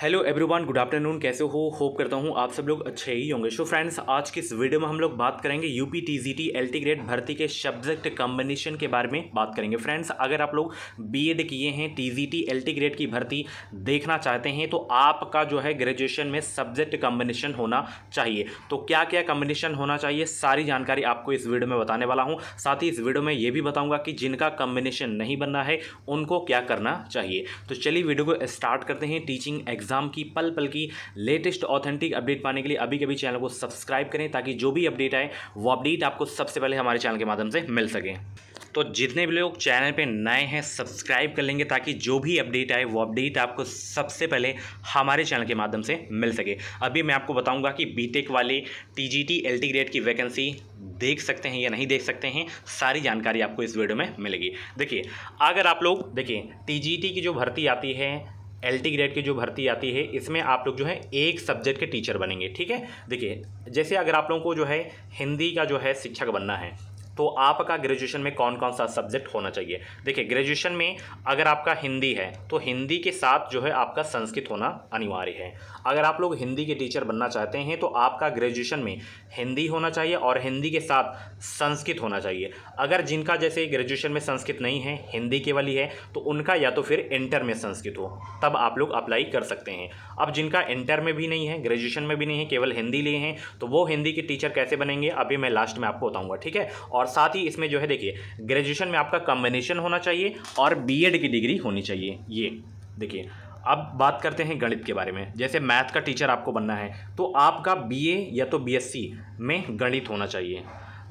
hello everyone good afternoon कैसे हो hope करता हूँ आप सब लोग अच्छे ही होंगे सो फ्रेंड्स आज की इस वीडियो में हम लोग बात करेंगे U P T G T L T grade भर्ती के सब्जेक्ट कम्बिनेशन के बारे में बात करेंगे फ्रेंड्स अगर आप लोग बी एड किए हैं T G T L T grade की भर्ती देखना चाहते हैं तो आपका जो है ग्रेजुएशन में सब्जेक्ट कम्बिनेशन होना चाहिए तो क्या क्या कम्बिनेशन होना चाहिए सारी जानकारी आपको इस वीडियो में बताने वाला हूँ साथ ही इस वीडियो में ये भी बताऊँगा कि जिनका कम्बिनेशन नहीं बनना है उनको क्या करना चाहिए तो चलिए वीडियो को स्टार्ट करते हैं टीचिंग एग्जाम एग्जाम की पल पल की लेटेस्ट ऑथेंटिक अपडेट पाने के लिए अभी कभी चैनल को सब्सक्राइब करें ताकि जो भी अपडेट आए वो अपडेट आपको सबसे पहले हमारे चैनल के माध्यम से मिल सके तो जितने भी लोग चैनल पे नए हैं सब्सक्राइब कर लेंगे ताकि जो भी अपडेट आए वो अपडेट आपको सबसे पहले हमारे चैनल के माध्यम से मिल सके अभी मैं आपको बताऊंगा कि बीटेक वाले टीजीटी एलटी ग्रेड की वैकेंसी देख सकते हैं या नहीं देख सकते हैं सारी जानकारी आपको इस वीडियो में मिलेगी देखिए अगर आप लोग देखिए टी की जो भर्ती आती है एल टी ग्रेड की जो भर्ती आती है इसमें आप लोग जो है एक सब्जेक्ट के टीचर बनेंगे ठीक है देखिए जैसे अगर आप लोगों को जो है हिंदी का जो है शिक्षक बनना है तो आपका ग्रेजुएशन में कौन कौन सा सब्जेक्ट होना चाहिए देखिए ग्रेजुएशन में अगर आपका हिंदी है तो हिंदी के साथ जो है आपका संस्कृत होना अनिवार्य है अगर आप लोग हिंदी के टीचर बनना चाहते हैं तो आपका ग्रेजुएशन में हिंदी होना चाहिए और हिंदी के साथ संस्कृत होना चाहिए अगर जिनका जैसे ग्रेजुएशन में संस्कृत नहीं है हिंदी केवल ही है तो उनका या तो फिर इंटर में संस्कृत हो तब आप लोग अप्लाई कर सकते हैं अब जिनका इंटर में भी नहीं है ग्रेजुएशन में भी नहीं है केवल हिंदी लिए हैं तो वो हिंदी के टीचर कैसे बनेंगे अभी मैं लास्ट में आपको बताऊँगा ठीक है और और साथ ही इसमें जो है देखिए ग्रेजुएशन में आपका कॉम्बिनेशन होना चाहिए और बीएड की डिग्री होनी चाहिए ये देखिए अब बात करते हैं गणित के बारे में जैसे मैथ का टीचर आपको बनना है तो आपका बीए या तो बीएससी में गणित होना चाहिए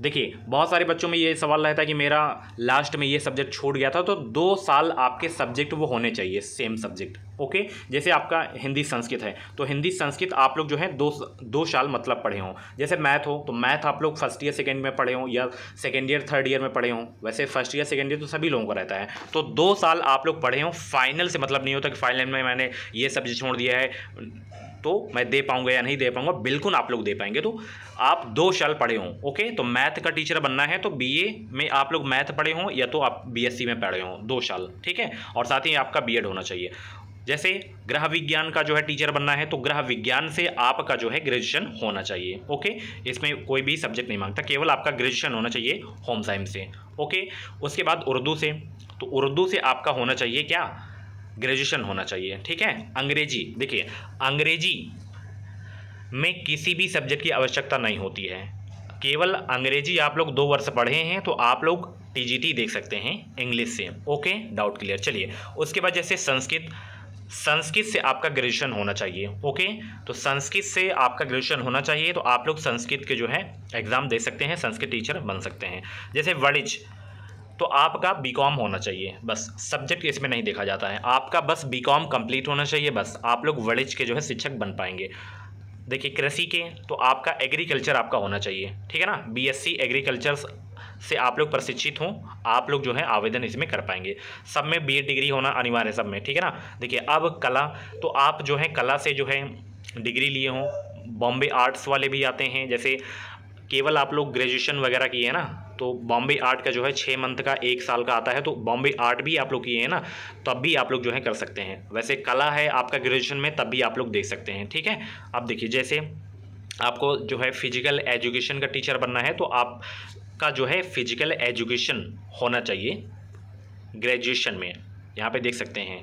देखिए बहुत सारे बच्चों में ये सवाल रहता है कि मेरा लास्ट में ये सब्जेक्ट छूट गया था तो दो साल आपके सब्जेक्ट वो होने चाहिए सेम सब्जेक्ट ओके जैसे आपका हिंदी संस्कृत है तो हिंदी संस्कृत आप लोग जो है दो दो साल मतलब पढ़े हों जैसे मैथ हो तो मैथ आप लोग फर्स्ट ईयर सेकेंड में पढ़े हों या सेकेंड ईयर थर्ड ईयर में पढ़े हों वैसे फर्स्ट ईयर सेकेंड ईयर तो सभी लोगों का रहता है तो दो साल आप लोग पढ़े हों फाइनल से मतलब नहीं होता कि फाइनल में मैंने ये सब्जेक्ट छोड़ दिया है तो मैं दे पाऊँगा या नहीं दे पाऊँगा बिल्कुल आप लोग दे पाएंगे तो आप दो साल पढ़े हों ओके तो मैथ का टीचर बनना है तो बीए में आप लोग मैथ पढ़े हों या तो आप बीएससी में पढ़े हों दो साल ठीक है और साथ ही आपका बीएड होना चाहिए जैसे ग्रह विज्ञान का जो है टीचर बनना है तो ग्रह विज्ञान से आपका जो है ग्रेजुएशन होना चाहिए ओके इसमें कोई भी सब्जेक्ट नहीं मांगता केवल आपका ग्रेजुएशन होना चाहिए होम साइंस से ओके उसके बाद उर्दू से तो उर्दू से आपका होना चाहिए क्या ग्रेजुएशन होना चाहिए ठीक है अंग्रेजी देखिए अंग्रेजी में किसी भी सब्जेक्ट की आवश्यकता नहीं होती है केवल अंग्रेजी आप लोग दो वर्ष पढ़े हैं तो आप लोग टीजीटी देख सकते हैं इंग्लिश से ओके डाउट क्लियर चलिए उसके बाद जैसे संस्कृत संस्कृत से आपका ग्रेजुएशन होना चाहिए ओके तो संस्कृत से आपका ग्रेजुएशन होना चाहिए तो आप लोग संस्कृत के जो है एग्ज़ाम दे सकते हैं संस्कृत टीचर बन सकते हैं जैसे वणिज तो आपका बी कॉम होना चाहिए बस सब्जेक्ट इसमें नहीं देखा जाता है आपका बस बी कॉम कंप्लीट होना चाहिए बस आप लोग वणिज के जो है शिक्षक बन पाएंगे देखिए कृषि के तो आपका एग्रीकल्चर आपका होना चाहिए ठीक है ना बीएससी एग्रीकल्चर से आप लोग प्रशिक्षित हों आप लोग जो है आवेदन इसमें कर पाएंगे सब में बी डिग्री होना अनिवार्य है सब में ठीक है ना देखिए अब कला तो आप जो है कला से जो है डिग्री लिए हों बॉम्बे आर्ट्स वाले भी आते हैं जैसे केवल आप लोग ग्रेजुएशन वगैरह किए हैं ना तो बॉम्बे आर्ट का जो है छः मंथ का एक साल का आता है तो बॉम्बे आर्ट भी आप लोग किए हैं ना तब भी आप लोग जो है कर सकते हैं वैसे कला है आपका ग्रेजुएशन में तब भी आप लोग देख सकते हैं ठीक है आप देखिए जैसे आपको जो है फिजिकल एजुकेशन का टीचर बनना है तो आपका जो है फिजिकल एजुकेशन होना चाहिए ग्रेजुएशन में यहाँ पे देख सकते हैं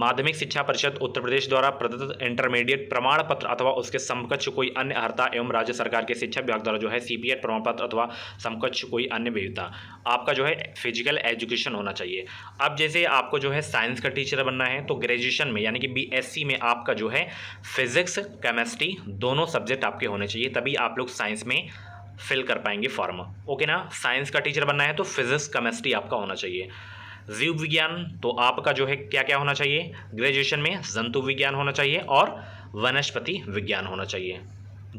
माध्यमिक शिक्षा परिषद उत्तर प्रदेश द्वारा प्रदत्त इंटरमीडिएट प्रमाण पत्र अथवा उसके समकक्ष कोई अन्य अर्ता एवं राज्य सरकार के शिक्षा विभाग द्वारा जो है सी प्रमाण पत्र अथवा समकक्ष कोई अन्य विविधता आपका जो है फिजिकल एजुकेशन होना चाहिए अब जैसे आपको जो है साइंस का टीचर बनना है तो ग्रेजुएशन में यानी कि बी में आपका जो है फिजिक्स केमेस्ट्री दोनों सब्जेक्ट आपके होने चाहिए तभी आप लोग साइंस में फिल कर पाएंगे फॉर्म ओके ना साइंस का टीचर बनना है तो फिजिक्स केमेस्ट्री आपका होना चाहिए जीव विज्ञान तो आपका जो है क्या क्या होना चाहिए ग्रेजुएशन में जंतु विज्ञान होना चाहिए और वनस्पति विज्ञान होना चाहिए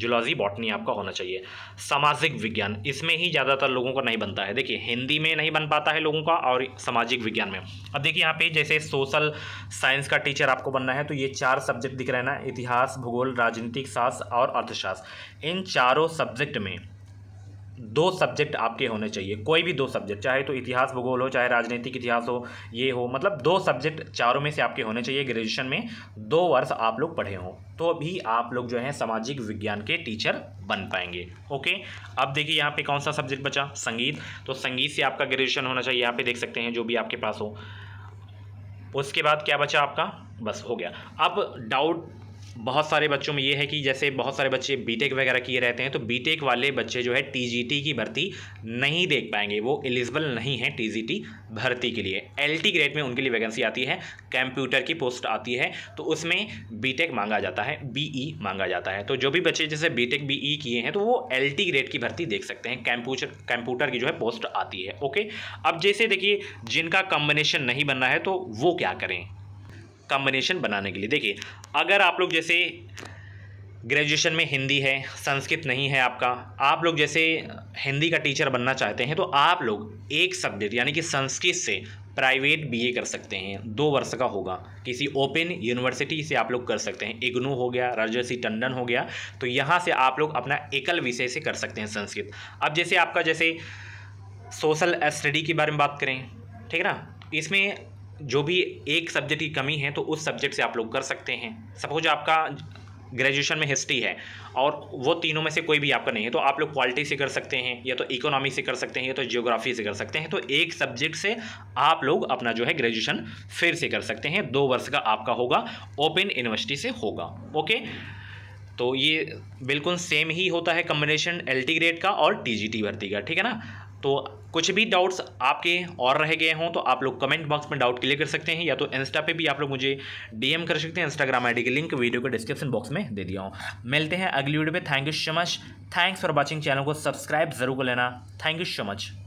जुलॉजी बॉटनी आपका होना चाहिए सामाजिक विज्ञान इसमें ही ज़्यादातर लोगों का नहीं बनता है देखिए हिंदी में नहीं बन पाता है लोगों का और सामाजिक विज्ञान में अब देखिए यहाँ पे जैसे सोशल साइंस का टीचर आपको बनना है तो ये चार सब्जेक्ट दिख रहे हैं ना इतिहास भूगोल राजनीतिक शास्त्र और अर्थशास्त्र इन चारों सब्जेक्ट में दो सब्जेक्ट आपके होने चाहिए कोई भी दो सब्जेक्ट चाहे तो इतिहास भूगोल हो चाहे राजनीतिक इतिहास हो ये हो मतलब दो सब्जेक्ट चारों में से आपके होने चाहिए ग्रेजुएशन में दो वर्ष आप लोग पढ़े हों तो भी आप लोग जो है सामाजिक विज्ञान के टीचर बन पाएंगे ओके अब देखिए यहाँ पे कौन सा सब्जेक्ट बचा संगीत तो संगीत से आपका ग्रेजुएशन होना चाहिए यहाँ पर देख सकते हैं जो भी आपके पास हो उसके बाद क्या बचा आपका बस हो गया अब डाउट बहुत सारे बच्चों में ये है कि जैसे बहुत सारे बच्चे बीटेक वगैरह किए रहते हैं तो बीटेक वाले बच्चे जो है टीजीटी की भर्ती नहीं देख पाएंगे वो एलिजिबल नहीं है टीजीटी भर्ती के लिए एलटी ग्रेड में उनके लिए वैकेंसी आती है कंप्यूटर की पोस्ट आती है तो उसमें बीटेक मांगा जाता है बीई e मांगा जाता है तो जो भी बच्चे जैसे बीटेक बीई e किए हैं तो वो एल ग्रेड की भर्ती देख सकते हैं कंप्यूटर कंप्यूटर की जो है पोस्ट आती है ओके अब जैसे देखिए जिनका कॉम्बिनेशन नहीं बनना है तो वो क्या करें कम्बिनेशन बनाने के लिए देखिए अगर आप लोग जैसे ग्रेजुएशन में हिंदी है संस्कृत नहीं है आपका आप लोग जैसे हिंदी का टीचर बनना चाहते हैं तो आप लोग एक सब्जेक्ट यानी कि संस्कृत से प्राइवेट बीए कर सकते हैं दो वर्ष का होगा किसी ओपन यूनिवर्सिटी से आप लोग कर सकते हैं इग्नू हो गया राजर्सी टंडन हो गया तो यहाँ से आप लोग अपना एकल विषय से कर सकते हैं संस्कृत अब जैसे आपका जैसे सोशल स्टडी के बारे में बात करें ठीक है ना इसमें जो भी एक सब्जेक्ट की कमी है तो उस सब्जेक्ट से आप लोग कर सकते हैं सपोज आपका ग्रेजुएशन में हिस्ट्री है और वो तीनों में से कोई भी आपका नहीं है तो आप लोग क्वालिटी से कर सकते हैं या तो इकोनॉमी से कर सकते हैं या तो जियोग्राफी से कर सकते हैं तो एक सब्जेक्ट से आप लोग अपना जो है ग्रेजुएशन फिर से कर सकते हैं दो वर्ष का आपका होगा ओपन यूनिवर्सिटी से होगा ओके तो ये बिल्कुल सेम ही होता है कम्बिनेशन एल ग्रेड का और टी भर्ती का ठीक है ना तो कुछ भी डाउट्स आपके और रह गए हों तो आप लोग कमेंट बॉक्स में डाउट क्लियर कर सकते हैं या तो इंस्टा पे भी आप लोग मुझे डीएम कर सकते हैं इंस्टाग्राम आईडी के लिंक वीडियो के डिस्क्रिप्शन बॉक्स में दे दिया हूँ मिलते हैं अगली वीडियो में thank you so much thanks for watching channel को सब्सक्राइब जरूर कर लेना थैंक यू सो मच